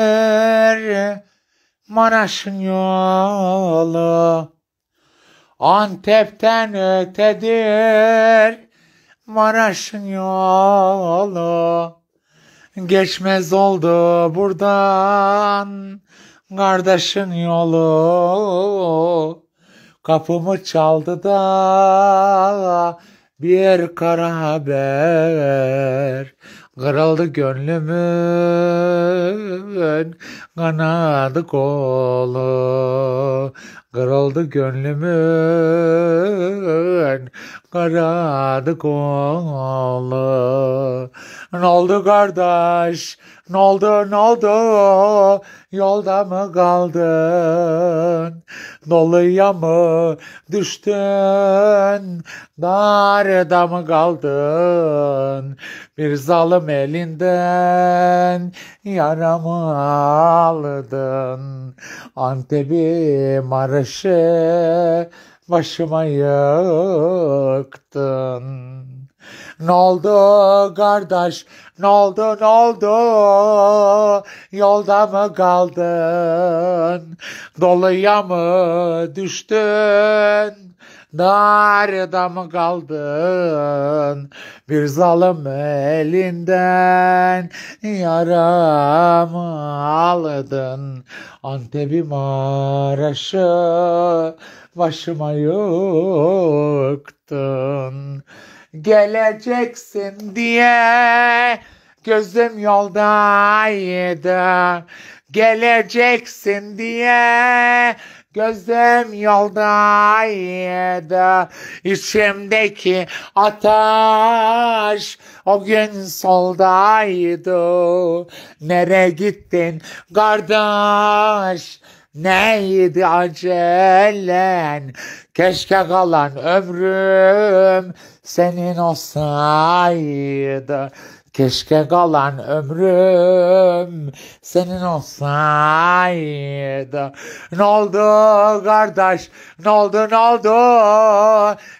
Yer Maraş'ın yolu Antep'ten ötedir Maraş'ın yolu Geçmez oldu buradan Kardeşin yolu Kapımı çaldı da bir kara haber Kırıldı gönlümün kanadı kolu Kırıldı gönlümün sen karanlık oldu. Ne oldu kardeş? Ne oldu ne oldu? Yolda mı kaldın? Doluya mı düştün? Darda mı kaldın? Bir zalim elinden yaramı aldın. Antep'i Maraş'ı başıma yıktın. Ne oldu kardeş? Ne oldu ne oldu? Yolda mı kaldın? Doluya mı düştün? Darda mı kaldın bir zalim elinden Yaramı aldın antepi araşı Başıma yıktın Geleceksin diye gözüm yoldaydı geleceksin diye Gözüm yoldaydı içimdeki ateş o gün soldaydı Nere gittin kardeş Neydi acelen Keşke kalan ömrüm senin olsaydı Keşke kalan ömrüm senin olsaydı. Ne oldu kardeş? Ne oldu ne oldu?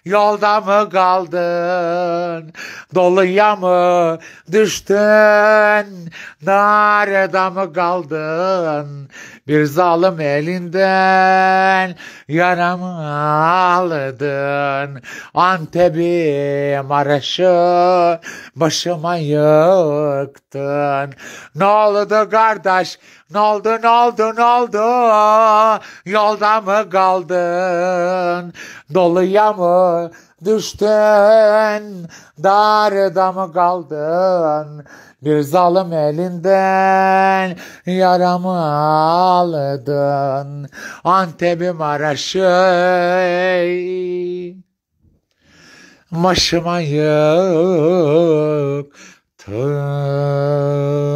Yolda mı kaldın? Doluya mı düştün? Nareda mı kaldın? Bir zalim elinden yaramı ağladın. Antep'i Maraş'ı başıma yıktın. Ne oldu kardeş? Ne oldu ne oldu ne oldu? Yolda mı kaldın? Doluya mı düştün, darda mı kaldın? Bir zalim elinden yaramı aldın. Antep'im araşı başıma yıktın.